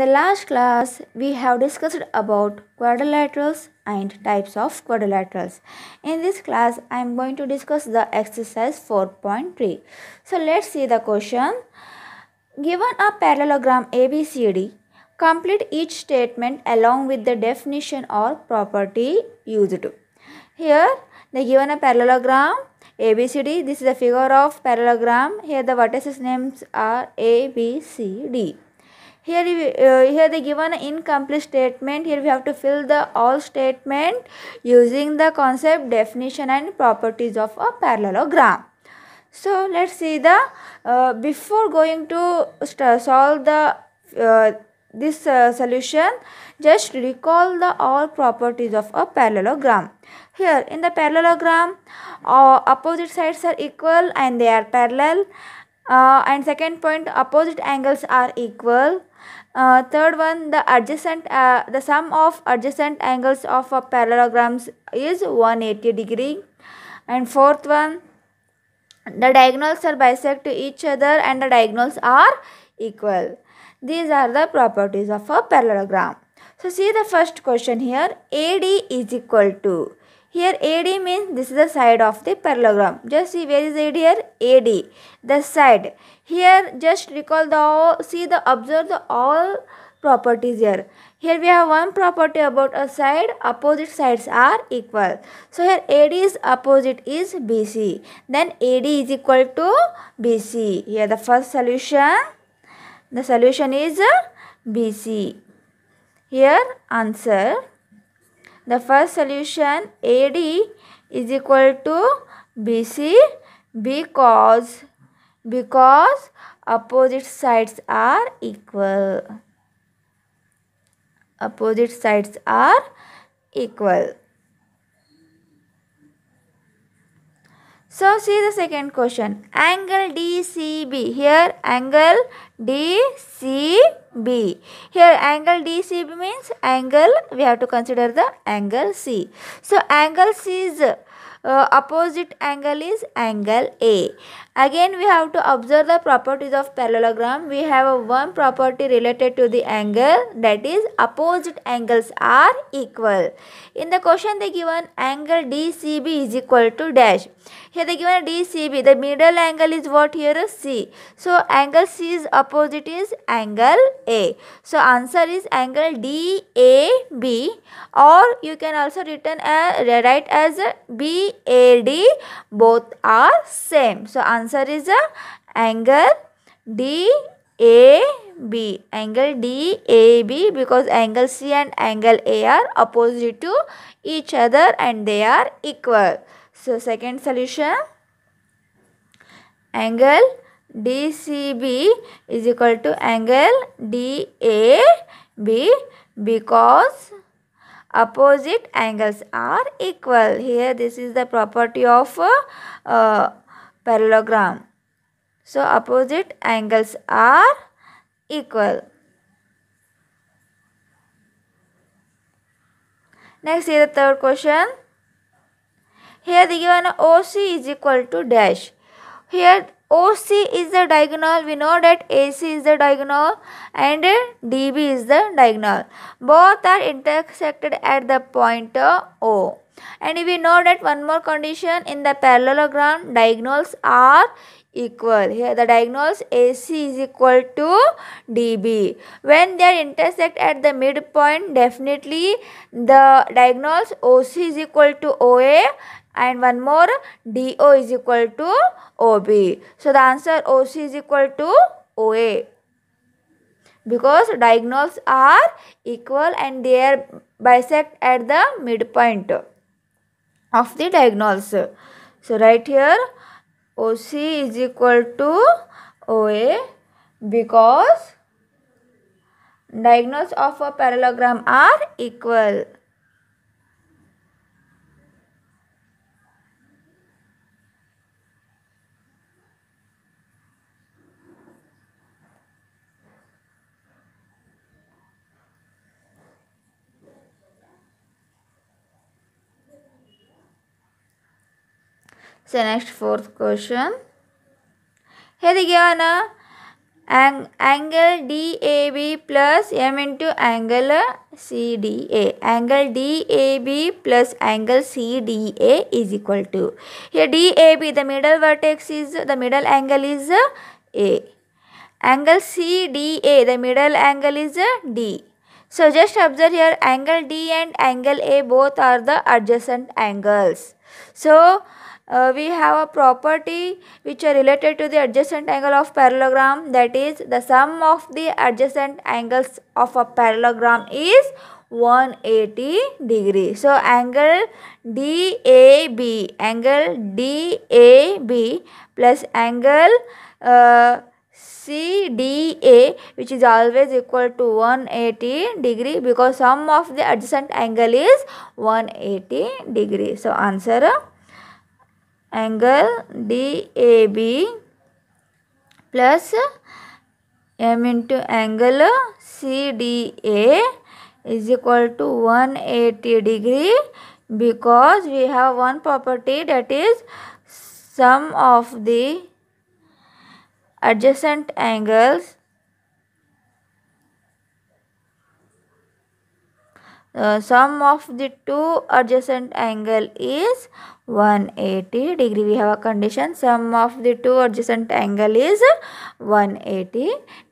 the last class, we have discussed about quadrilaterals and types of quadrilaterals. In this class, I am going to discuss the exercise 4.3. So, let's see the question. Given a parallelogram ABCD, complete each statement along with the definition or property used. Here, they given a parallelogram ABCD. This is a figure of parallelogram. Here, the vertices names are A, B, C, D here uh, here they given an incomplete statement here we have to fill the all statement using the concept definition and properties of a parallelogram so let's see the uh, before going to solve the uh, this uh, solution just recall the all properties of a parallelogram here in the parallelogram uh, opposite sides are equal and they are parallel uh, and second point opposite angles are equal uh, third one, the adjacent, uh, the sum of adjacent angles of a parallelogram is 180 degree. And fourth one, the diagonals are bisect to each other and the diagonals are equal. These are the properties of a parallelogram. So see the first question here, AD is equal to here AD means this is the side of the parallelogram. Just see where is AD here? AD, the side. Here just recall the, see the, observe the all properties here. Here we have one property about a side, opposite sides are equal. So here AD is opposite is BC. Then AD is equal to BC. Here the first solution, the solution is BC. Here answer the first solution AD is equal to BC because because opposite sides are equal. Opposite sides are equal. So see the second question. Angle DCB. Here angle DCB. Here angle DCB means angle. We have to consider the angle C. So angle C is uh, opposite angle is angle A. Again, we have to observe the properties of parallelogram. We have a one property related to the angle that is opposite angles are equal. In the question they given angle DCB is equal to dash. Here they given DCB. The middle angle is what here C. So angle C is opposite is angle A. So answer is angle DAB or you can also written as write as BAD. Both are same. So answer answer is uh, a angle DAB. Angle DAB because angle C and angle A are opposite to each other and they are equal. So second solution angle DCB is equal to angle DAB because opposite angles are equal. Here this is the property of uh, uh parallelogram. So opposite angles are equal. Next is the third question. Here the given OC is equal to dash. Here OC is the diagonal. We know that AC is the diagonal and DB is the diagonal. Both are intersected at the point O. And we know that one more condition in the parallelogram, diagonals are equal. Here the diagonals AC is equal to DB. When they intersect at the midpoint, definitely the diagonals OC is equal to OA and one more DO is equal to OB. So the answer OC is equal to OA because diagonals are equal and they are bisect at the midpoint of the diagonals. So right here OC is equal to OA because diagonals of a parallelogram are equal. So next fourth question. Here they given a angle DAB plus M into angle CDA. Angle DAB plus angle CDA is equal to. Here DAB the middle vertex is the middle angle is A. Angle CDA the middle angle is D. So just observe here angle D and angle A both are the adjacent angles. So uh, we have a property which are related to the adjacent angle of parallelogram that is the sum of the adjacent angles of a parallelogram is 180 degree. So angle DAB, angle DAB plus angle uh, CDA which is always equal to 180 degree because sum of the adjacent angle is 180 degree. So answer angle DAB plus M into angle CDA is equal to 180 degree because we have one property that is sum of the adjacent angles uh, sum of the two adjacent angle is 180 degree we have a condition sum of the two adjacent angle is 180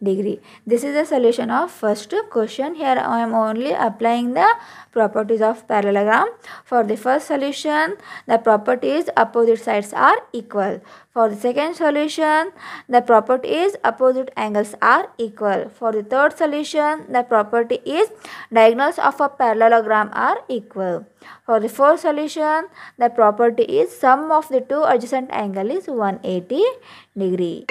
degree this is the solution of first question here i am only applying the properties of parallelogram for the first solution the properties opposite sides are equal for the second solution the property is opposite angles are equal for the third solution the property is diagonals of a parallelogram are equal for the fourth solution the property property is sum of the two adjacent angle is 180 degree.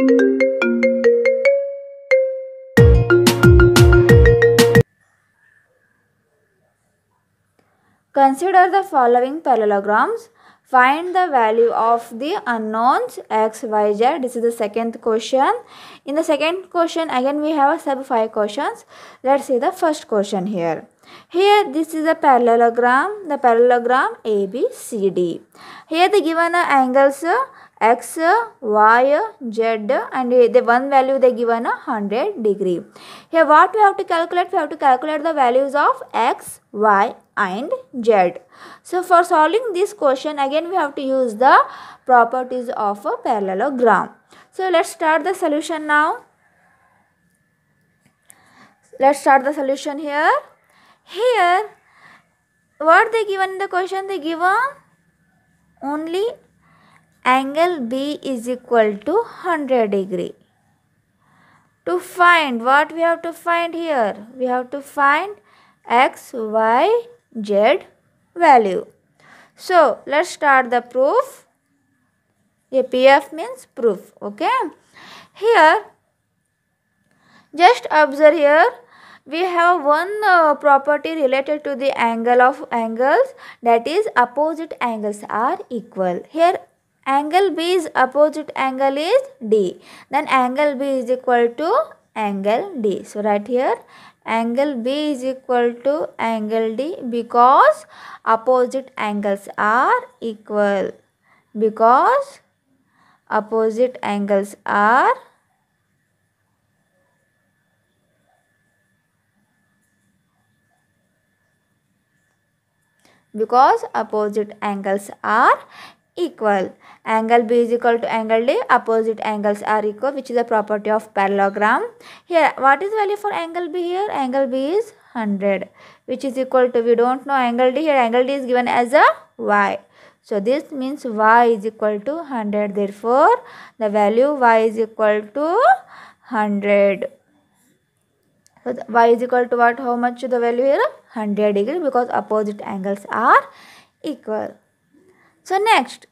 Consider the following parallelograms Find the value of the unknowns x, y, z. This is the second question. In the second question, again we have a sub 5 questions. Let's see the first question here. Here this is a parallelogram, the parallelogram ABCD. Here the given angles x, y, z and the one value they given a 100 degree. Here what we have to calculate? We have to calculate the values of x, y and z. So for solving this question again we have to use the properties of a parallelogram. So let's start the solution now. Let's start the solution here. Here what they given in the question? They given only angle B is equal to 100 degree. To find what we have to find here? We have to find x, y, z value. So let's start the proof. A PF means proof. Okay. Here, just observe here. We have one uh, property related to the angle of angles that is opposite angles are equal. Here angle B's opposite angle is D. Then angle B is equal to angle D. So right here angle B is equal to angle D because opposite angles are equal. Because opposite angles are because opposite angles are equal. Angle B is equal to angle D. Opposite angles are equal which is a property of parallelogram. Here what is value for angle B here? Angle B is 100 which is equal to we don't know angle D here. Angle D is given as a Y. So this means y is equal to 100. Therefore, the value y is equal to 100. So y is equal to what? How much the value here? 100 degree because opposite angles are equal. So next,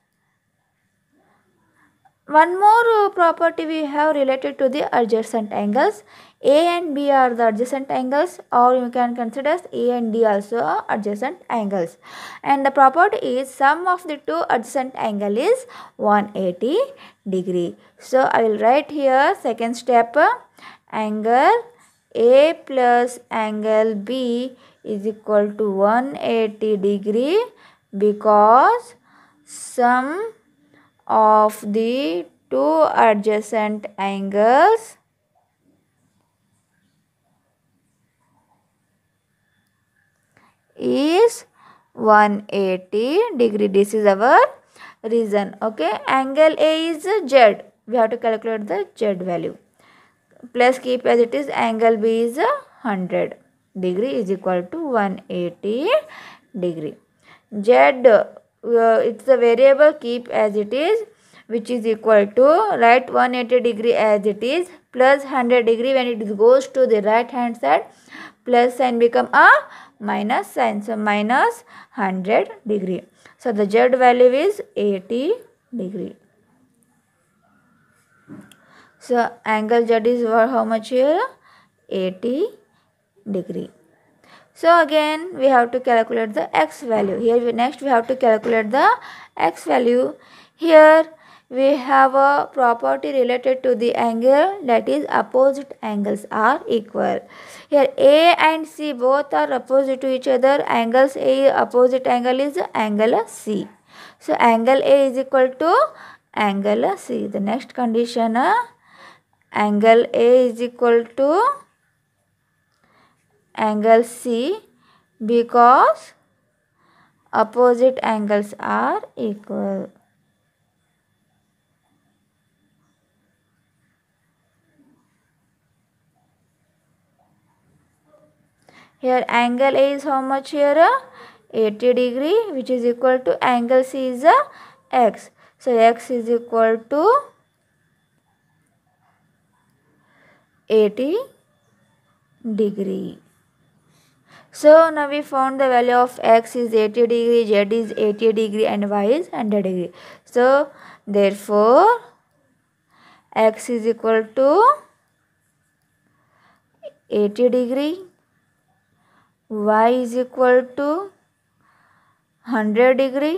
one more uh, property we have related to the adjacent angles. A and B are the adjacent angles or you can consider A and D also adjacent angles. And the property is sum of the two adjacent angle is 180 degree. So I will write here second step angle A plus angle B is equal to 180 degree because sum of the two adjacent angles is 180 degree this is our reason okay angle a is z we have to calculate the z value plus keep as it is angle b is 100 degree is equal to 180 degree z uh, it's a variable keep as it is which is equal to right 180 degree as it is plus 100 degree when it goes to the right hand side plus sign become a minus sign so minus 100 degree so the z value is 80 degree so angle z is how much here 80 degree so again we have to calculate the x value. Here we, next we have to calculate the x value. Here we have a property related to the angle that is opposite angles are equal. Here A and C both are opposite to each other. Angles A opposite angle is angle C. So angle A is equal to angle C. The next condition uh, angle A is equal to angle C because opposite angles are equal. Here angle A is how much here? 80 degree which is equal to angle C is a x. So x is equal to 80 degree. So now we found the value of x is 80 degree, z is 80 degree and y is 100 degree. So therefore x is equal to 80 degree, y is equal to 100 degree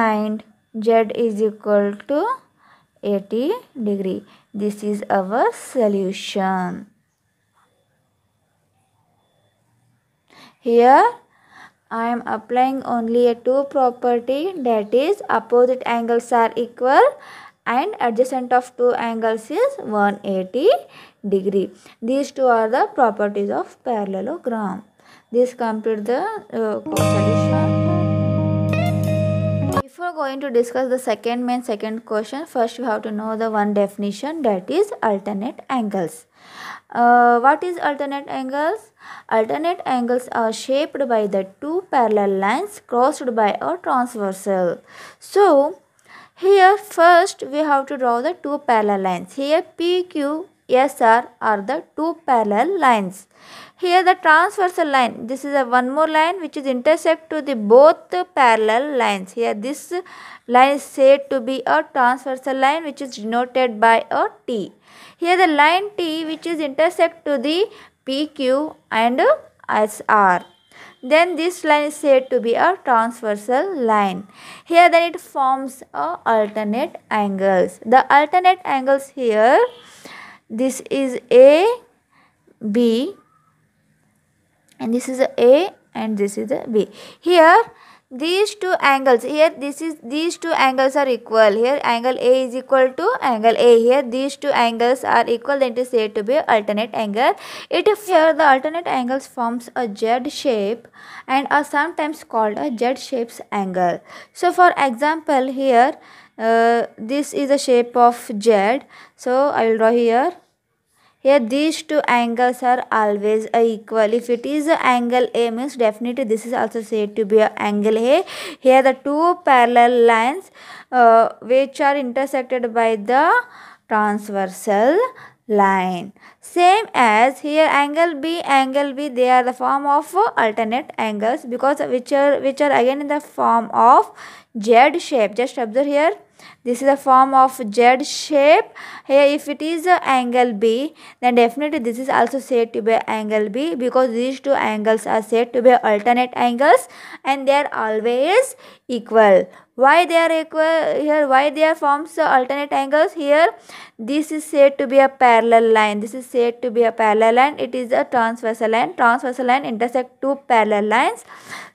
and z is equal to 80 degree. This is our solution. here I am applying only a two property that is opposite angles are equal and adjacent of two angles is 180 degree. These two are the properties of parallelogram. This complete the uh, course Before going to discuss the second main second question, first you have to know the one definition that is alternate angles. Uh, what is alternate angles? Alternate angles are shaped by the two parallel lines crossed by a transversal. So, here first we have to draw the two parallel lines. Here PQ SR are the two parallel lines. Here the transversal line, this is a one more line which is intersect to the both parallel lines. Here this line is said to be a transversal line which is denoted by a T. Here the line T which is intersect to the PQ and SR. Then this line is said to be a transversal line. Here then it forms a alternate angles. The alternate angles here, this is A, B and this is a A and this is a B. Here these two angles here this is these two angles are equal here angle a is equal to angle a here these two angles are equal then it is said to be alternate angle it is here the alternate angles forms a z shape and are sometimes called a z shapes angle so for example here uh, this is a shape of z so i will draw here here these two angles are always equal if it is angle a means definitely this is also said to be angle a here the two parallel lines uh, which are intersected by the transversal line same as here angle b angle b they are the form of alternate angles because which are which are again in the form of z shape just observe here this is a form of z shape here if it is angle b then definitely this is also said to be angle b because these two angles are said to be alternate angles and they are always equal why they are equal here why they are forms alternate angles here this is said to be a parallel line this is said to be a parallel line it is a transversal line transversal line intersect two parallel lines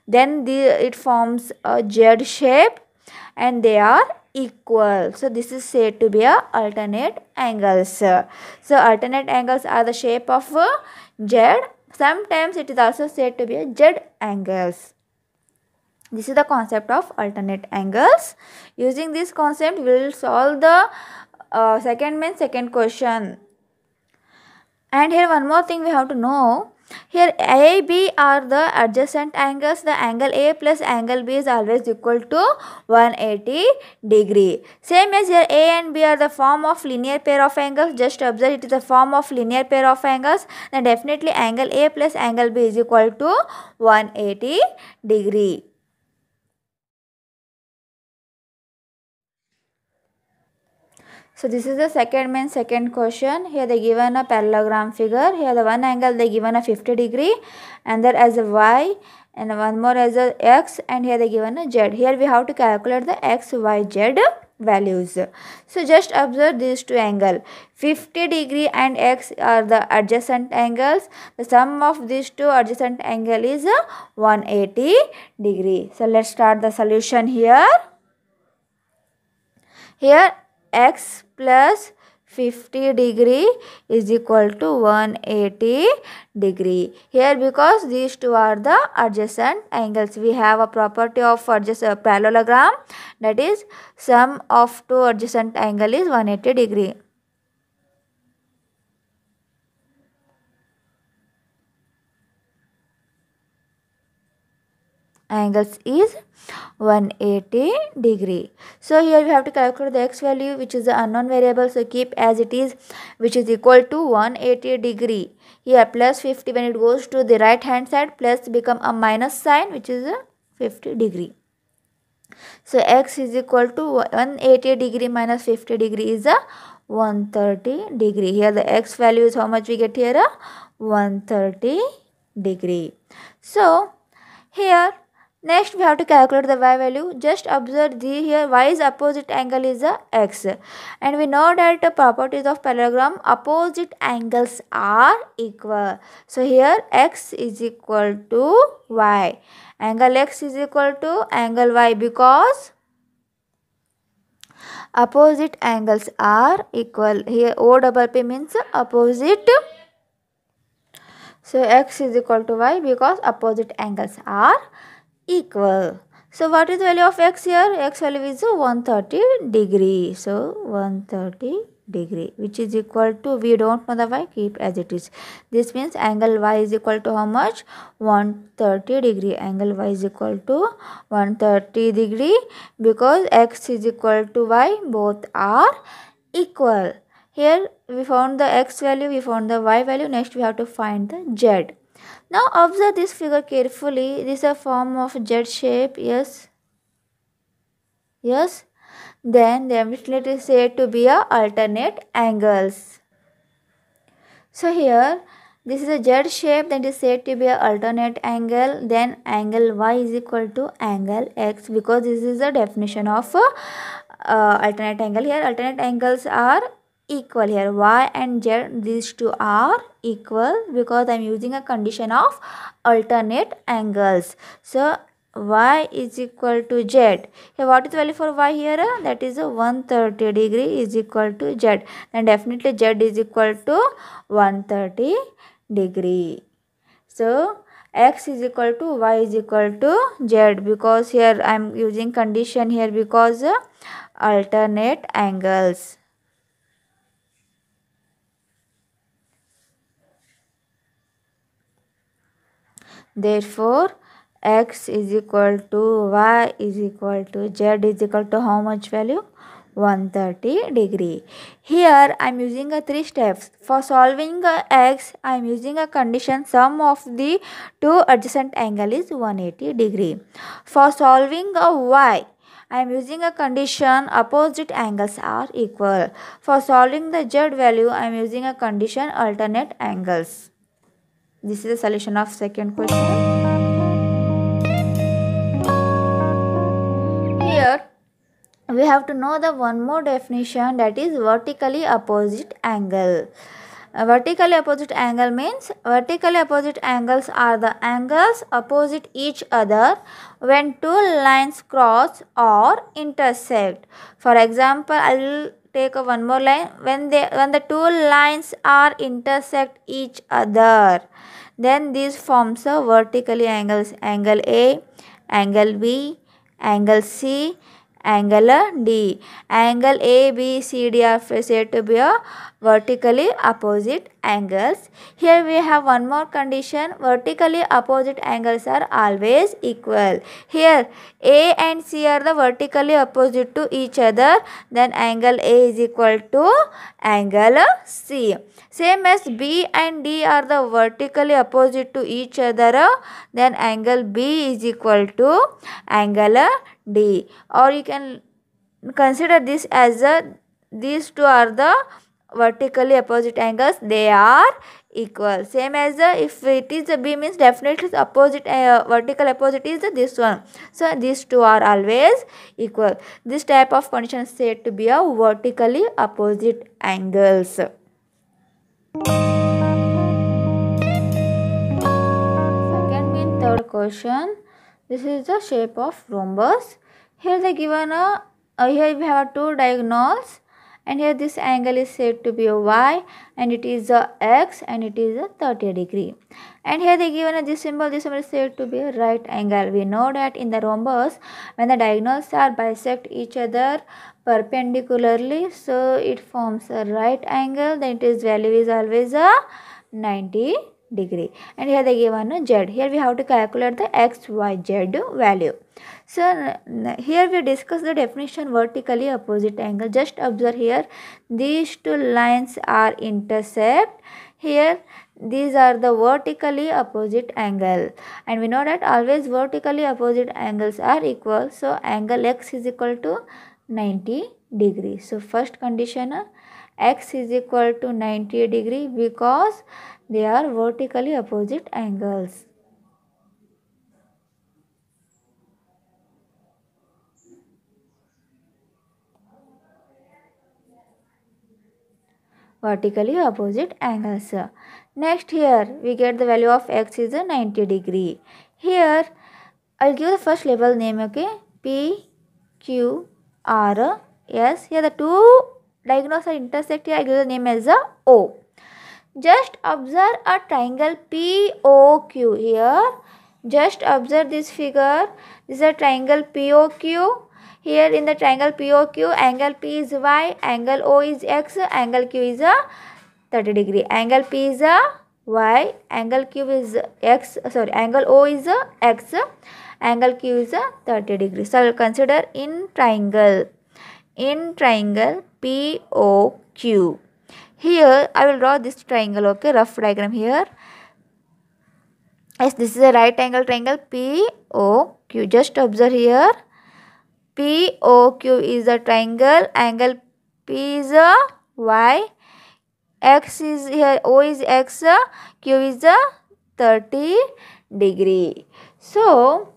then the it forms a z shape and they are equal. So this is said to be a alternate angles. So alternate angles are the shape of Z. Sometimes it is also said to be a Z angles. This is the concept of alternate angles. Using this concept, we will solve the uh, second main second question. And here one more thing we have to know here A, B are the adjacent angles. The angle A plus angle B is always equal to 180 degree. Same as here A and B are the form of linear pair of angles. Just observe it is the form of linear pair of angles. Then definitely angle A plus angle B is equal to 180 degree. So this is the second main second question. Here they given a parallelogram figure. Here the one angle they given a 50 degree and there as a y and one more as a x and here they given a z. Here we have to calculate the x, y, z values. So just observe these two angle. 50 degree and x are the adjacent angles. The sum of these two adjacent angle is 180 degree. So let's start the solution here. Here x plus 50 degree is equal to 180 degree here because these two are the adjacent angles we have a property of adjacent uh, parallelogram that is sum of two adjacent angle is 180 degree angles is 180 degree so here you have to calculate the x value which is the unknown variable so keep as it is which is equal to 180 degree here plus 50 when it goes to the right hand side plus become a minus sign which is a 50 degree so x is equal to 180 degree minus 50 degree is a 130 degree here the x value is how much we get here a 130 degree so here Next we have to calculate the y value. Just observe the here y's opposite angle is a x and we know that the properties of parallelogram opposite angles are equal. So here x is equal to y. Angle x is equal to angle y because opposite angles are equal. Here O double P means opposite so x is equal to y because opposite angles are equal. So what is the value of x here? x value is 130 degree. So 130 degree which is equal to we don't know the y keep as it is this means angle y is equal to how much 130 degree angle y is equal to 130 degree because x is equal to y both are equal here we found the x value we found the y value next we have to find the z now observe this figure carefully. This is a form of jet shape. Yes. Yes. Then the amplitude is said to be a alternate angles. So here this is a jet shape that is said to be an alternate angle then angle y is equal to angle x because this is the definition of uh, uh alternate angle here alternate angles are equal here y and z these two are equal because i'm using a condition of alternate angles so y is equal to z here what is the value for y here that is 130 degree is equal to z and definitely z is equal to 130 degree so x is equal to y is equal to z because here i am using condition here because alternate angles Therefore, x is equal to y is equal to z is equal to how much value? 130 degree. Here I am using a three steps. For solving x, I am using a condition sum of the two adjacent angle is 180 degree. For solving a y, I am using a condition opposite angles are equal. For solving the z value, I am using a condition alternate angles. This is the solution of second question. Here we have to know the one more definition that is vertically opposite angle. A vertically opposite angle means vertically opposite angles are the angles opposite each other when two lines cross or intersect. For example, I will take a one more line when they when the two lines are intersect each other then this forms a vertically angles angle a angle b angle c angle d angle a b c d are said to be a vertically opposite angles. Here we have one more condition vertically opposite angles are always equal. Here A and C are the vertically opposite to each other then angle A is equal to angle C. Same as B and D are the vertically opposite to each other then angle B is equal to angle D or you can consider this as a these two are the vertically opposite angles they are equal same as if it is a b means definitely opposite uh, vertical opposite is this one so these two are always equal this type of condition is said to be a vertically opposite angles second mean third question this is the shape of rhombus here they given a uh, here we have two diagonals and here this angle is said to be a y and it is a x and it is a 30 degree and here they given a, this symbol this symbol is said to be a right angle we know that in the rhombus when the diagonals are bisect each other perpendicularly so it forms a right angle then its value is always a 90 degree and here they given a z here we have to calculate the x y z value so here we discuss the definition vertically opposite angle. Just observe here these two lines are intersect. Here these are the vertically opposite angle and we know that always vertically opposite angles are equal. So angle x is equal to 90 degree. So first condition x is equal to 90 degree because they are vertically opposite angles. vertically opposite angles. Next here we get the value of x is 90 degree. Here I'll give the first label name okay P Q R S here the two diagonals are intersect here I give the name as a O. Just observe a triangle POQ here. Just observe this figure. This is a triangle POQ here in the triangle POQ, angle P is Y, angle O is X, angle Q is a uh, 30 degree. Angle P is a uh, Y, angle Q is X, sorry, angle O is a uh, X, angle Q is a 30 degree. So, I will consider in triangle, in triangle POQ. Here, I will draw this triangle, okay, rough diagram here. Yes, this is a right angle triangle POQ. Just observe here POQ is a triangle, angle P is a Y, X is here, O is X, Q is a 30 degree. So,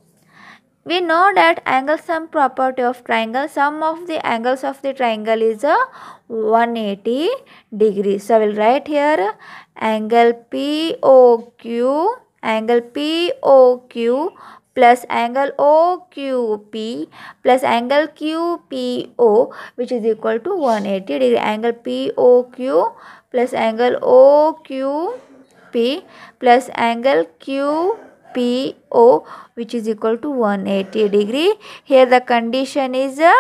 we know that angle sum property of triangle, sum of the angles of the triangle is a 180 degree. So, I will write here angle POQ, angle POQ plus angle OQP plus angle QPO which is equal to 180 degree angle POQ plus angle OQP plus angle QPO, which is equal to 180 degree. Here the condition is uh,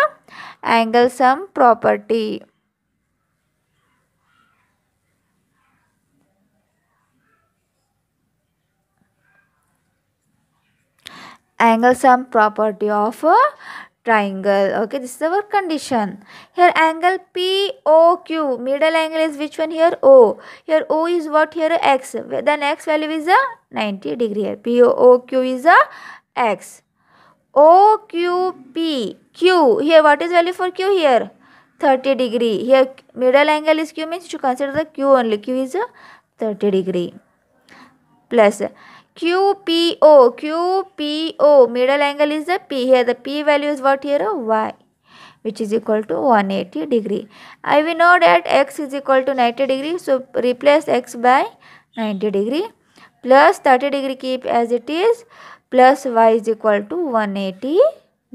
angle sum property. angle sum property of a triangle okay this is our condition here angle poq middle angle is which one here o here o is what here x then x value is a 90 degree here poq is a x here what is value for q here 30 degree here middle angle is q means you consider the q only q is a 30 degree plus QPO, QPO, middle angle is the P here, the P value is what here, Y, which is equal to 180 degree. I we know that X is equal to 90 degree, so replace X by 90 degree plus 30 degree keep as it is plus Y is equal to 180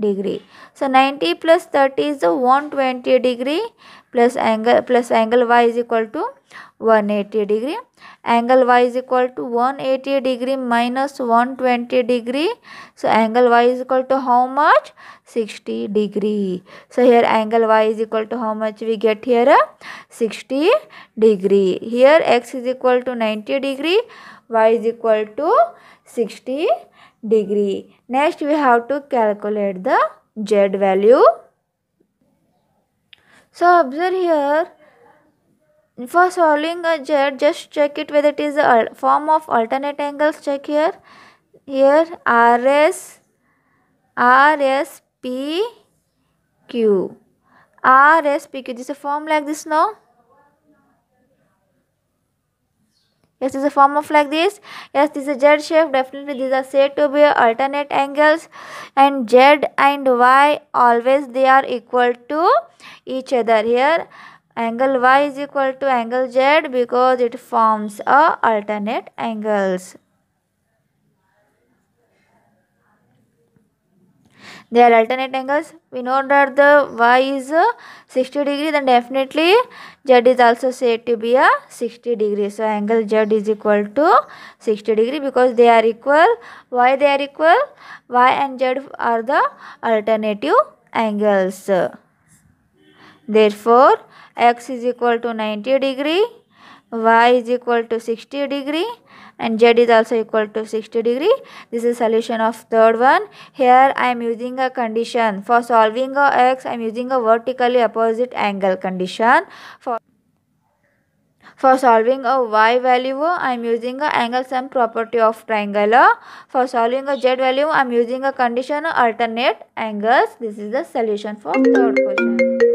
degree. So 90 plus 30 is the 120 degree plus angle plus angle Y is equal to 180 degree angle y is equal to 180 degree minus 120 degree so angle y is equal to how much 60 degree so here angle y is equal to how much we get here 60 degree here x is equal to 90 degree y is equal to 60 degree next we have to calculate the z value so observe here for solving a jet just check it whether it is a form of alternate angles check here here rs rspq rspq this is a form like this now yes this is a form of like this yes this is a z shape definitely these are said to be alternate angles and z and y always they are equal to each other here angle y is equal to angle z because it forms a alternate angles. They are alternate angles. We know that the y is 60 degree then definitely z is also said to be a 60 degree. So angle z is equal to 60 degree because they are equal. Why they are equal? y and z are the alternative angles. Therefore, x is equal to 90 degree, y is equal to 60 degree and z is also equal to 60 degree. This is solution of third one. Here I am using a condition. For solving a x, I am using a vertically opposite angle condition. For for solving a y value, I am using a angle sum property of triangle. For solving a z value, I am using a condition alternate angles. This is the solution for third question.